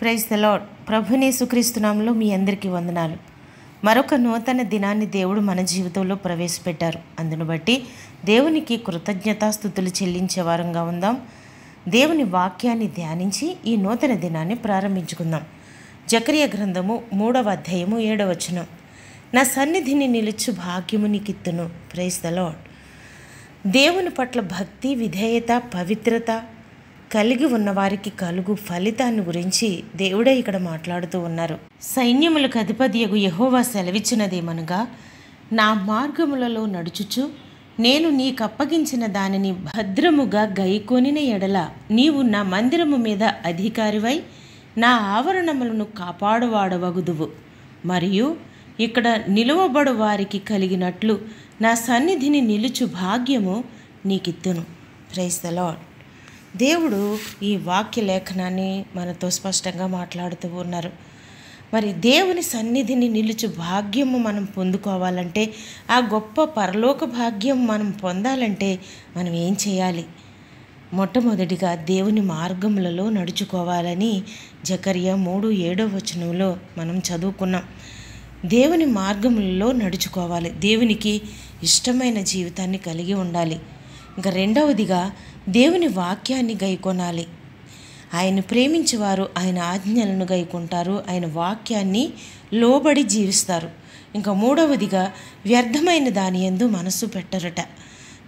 praise the lord ప్రభునే సుక్రీస్తునాంలో మీ అందరికీ వందనాలు మరొక నూతన దినాన్ని దేవుడు మన జీవితంలో ప్రవేశపెట్టారు అందును బట్టి దేవునికి కృతజ్ఞతాస్థుతులు చెల్లించే వారంగా ఉందాం దేవుని వాక్యాన్ని ధ్యానించి ఈ నూతన దినాన్ని ప్రారంభించుకుందాం జక్రియ గ్రంథము మూడవ అధ్యాయము ఏడవచనం నా సన్నిధిని నిలుచు భాగ్యము నీకిత్తును ప్రైజ్ ద లాడ్ దేవుని పట్ల భక్తి విధేయత పవిత్రత కలిగి ఉన్నవారికి కలుగు ఫలితాన్ని గురించి దేవుడే ఇక్కడ మాట్లాడుతూ ఉన్నారు సైన్యములకు అధిపతియగు యహోవా సెలవిచ్చినదేమనగా నా మార్గములలో నడుచుచు నేను కప్పగించిన దానిని భద్రముగా గైకొనిన ఎడల నీవు నా మందిరము మీద అధికారివై నా ఆవరణములను కాపాడువాడవగుదువు మరియు ఇక్కడ నిలువబడు వారికి కలిగినట్లు నా సన్నిధిని నిలుచు భాగ్యము నీకిత్తును ప్రైస్ ద లాడ్ దేవుడు ఈ వాక్య లేఖనాన్ని మనతో స్పష్టంగా మాట్లాడుతూ ఉన్నారు మరి దేవుని సన్నిధిని నిలుచు భాగ్యము మనం పొందుకోవాలంటే ఆ గొప్ప పరలోక భాగ్యం మనం పొందాలంటే మనం ఏం చేయాలి మొట్టమొదటిగా దేవుని మార్గములలో నడుచుకోవాలని జకర్య మూడు ఏడో వచనంలో మనం చదువుకున్నాం దేవుని మార్గములలో నడుచుకోవాలి దేవునికి ఇష్టమైన జీవితాన్ని కలిగి ఉండాలి ఇంకా రెండవదిగా దేవుని వాక్యాన్ని గైకొనాలి ఆయన ప్రేమించేవారు ఆయన ఆజ్ఞలను గైకుంటారు ఆయన వాక్యాన్ని లోబడి జీవిస్తారు ఇంకా మూడవదిగా వ్యర్థమైన దాని ఎందు మనసు పెట్టరట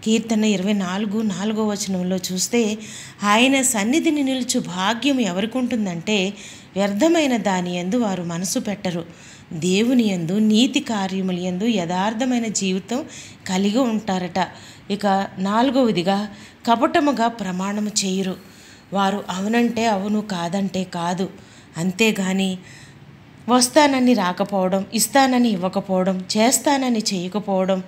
కీర్తన ఇరవై నాలుగు నాలుగో వచనంలో చూస్తే ఆయన సన్నిధిని నిలుచు భాగ్యం ఎవరికి ఉంటుందంటే వ్యర్థమైన దాని ఎందు వారు మనసు పెట్టరు దేవుని యందు నీతి కార్యముల యందు యథార్థమైన జీవితం కలిగి ఉంటారట ఇక నాలుగవదిగా కపటముగా ప్రమాణము చేయరు వారు అవునంటే అవును కాదంటే కాదు అంతేగాని వస్తానని రాకపోవడం ఇస్తానని ఇవ్వకపోవడం చేస్తానని చేయకపోవడం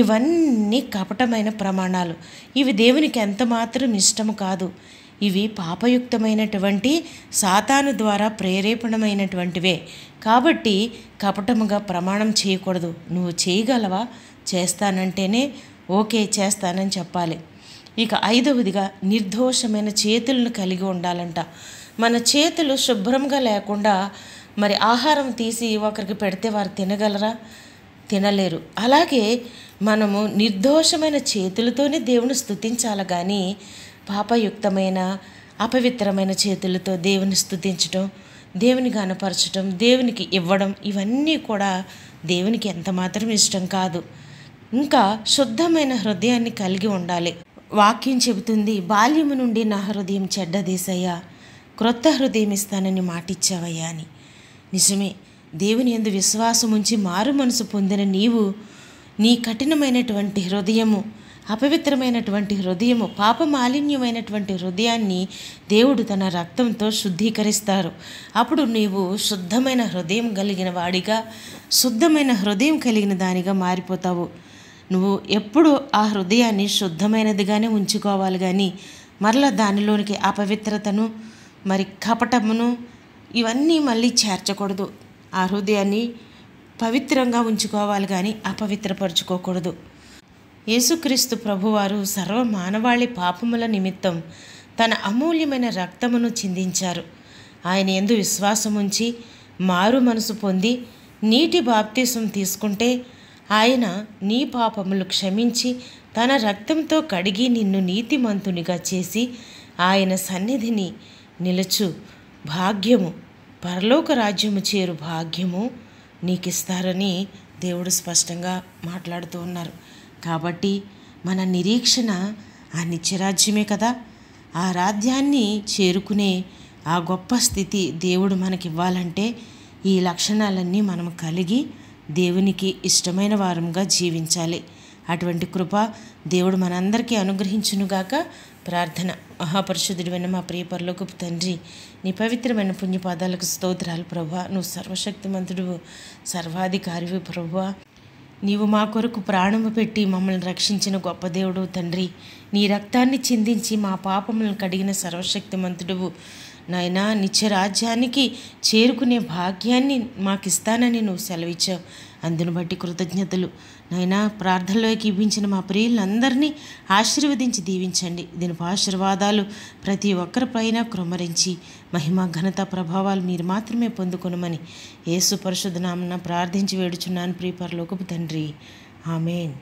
ఇవన్నీ కపటమైన ప్రమాణాలు ఇవి దేవునికి ఎంత మాత్రం ఇష్టము కాదు ఇవి పాపయుక్తమైనటువంటి సాతాను ద్వారా ప్రేరేపణమైనటువంటివే కాబట్టి కపటముగా ప్రమాణం చేయకూడదు నువ్వు చేయగలవా చేస్తానంటేనే ఓకే చేస్తానని చెప్పాలి ఇక ఐదవదిగా నిర్దోషమైన చేతులను కలిగి ఉండాలంట మన చేతులు శుభ్రంగా లేకుండా మరి ఆహారం తీసి ఒకరికి పెడితే వారు తినగలరా తినలేరు అలాగే మనము నిర్దోషమైన చేతులతోనే దేవుని స్థుతించాలి కానీ పాపయుక్తమైన అపవిత్రమైన చేతులతో దేవుని స్థుతించడం దేవుని గనపరచడం దేవునికి ఇవ్వడం ఇవన్నీ కూడా దేవునికి ఎంత మాత్రం ఇష్టం కాదు ఇంకా శుద్ధమైన హృదయాన్ని కలిగి ఉండాలి వాక్యం చెబుతుంది బాల్యము నుండి నా హృదయం చెడ్డదేశయ్యా క్రొత్త హృదయం ఇస్తానని మాటిచ్చావయ్యా అని నిజమే దేవుని ఎందు విశ్వాసం ఉంచి మారు మనసు పొందిన నీవు నీ కఠినమైనటువంటి హృదయము అపవిత్రమైనటువంటి హృదయము పాపమాలిన్యమైనటువంటి హృదయాన్ని దేవుడు తన రక్తంతో శుద్ధీకరిస్తారు అప్పుడు నీవు శుద్ధమైన హృదయం కలిగిన వాడిగా శుద్ధమైన హృదయం కలిగిన దానిగా మారిపోతావు నువ్వు ఎప్పుడు ఆ హృదయాన్ని శుద్ధమైనదిగానే ఉంచుకోవాలి కానీ మరలా దానిలోనికి అపవిత్రతను మరి కపటమును ఇవన్నీ మళ్ళీ చేర్చకూడదు ఆ హృదయాన్ని పవిత్రంగా ఉంచుకోవాలి కానీ అపవిత్రపరచుకోకూడదు యేసుక్రీస్తు ప్రభువారు సర్వ మానవాళి పాపముల నిమిత్తం తన అమూల్యమైన రక్తమును చిందించారు ఆయన ఎందు విశ్వాసముంచి మారు మనసు పొంది నీటి బాప్తీసం తీసుకుంటే ఆయన నీ పాపములు క్షమించి తన రక్తంతో కడిగి నిన్ను నీతిమంతునిగా చేసి ఆయన సన్నిధిని నిలుచు భాగ్యము పరలోక రాజ్యము చేరు భాగ్యము నీకిస్తారని దేవుడు స్పష్టంగా మాట్లాడుతూ ఉన్నారు కాబట్టి మన నిరీక్షణ ఆ నిత్యరాజ్యమే కదా ఆ రాజ్యాన్ని చేరుకునే ఆ గొప్ప స్థితి దేవుడు మనకివ్వాలంటే ఈ లక్షణాలన్నీ మనం కలిగి దేవునికి ఇష్టమైన వారంగా జీవించాలి అటువంటి కృప దేవుడు మనందరికీ అనుగ్రహించునుగాక ప్రార్థన మహాపరిశుద్ధుడివైన మా ప్రియపరలోకి తండ్రి నీ పవిత్రమైన పుణ్యపాదాలకు స్తోత్రాలు ప్రభా నువ్వు సర్వశక్తిమంతుడు సర్వాధికారివి ప్రభా నీవు మా కొరకు ప్రాణము పెట్టి మమ్మల్ని రక్షించిన గొప్ప దేవుడు తండ్రి నీ రక్తాన్ని చిందించి మా పాపములను కడిగిన సర్వశక్తిమంతుడువు నాయనా నిత్యరాజ్యానికి చేరుకునే భాగ్యాన్ని మాకిస్తానని నువ్వు సెలవిచ్చావు అందును బట్టి కృతజ్ఞతలు నాయనా ప్రార్థనలోకి ఇవ్వించిన మా ప్రియులందరినీ ఆశీర్వదించి దీవించండి దీని ఆశీర్వాదాలు ప్రతి ఒక్కరి పైన క్రమరించి మహిమ ఘనత ప్రభావాలు మీరు మాత్రమే పొందుకునమని ఏసు పరిశుధనామన ప్రార్థించి వేడుచున్నాను ప్రియపరలోకపు తండ్రి ఆమెన్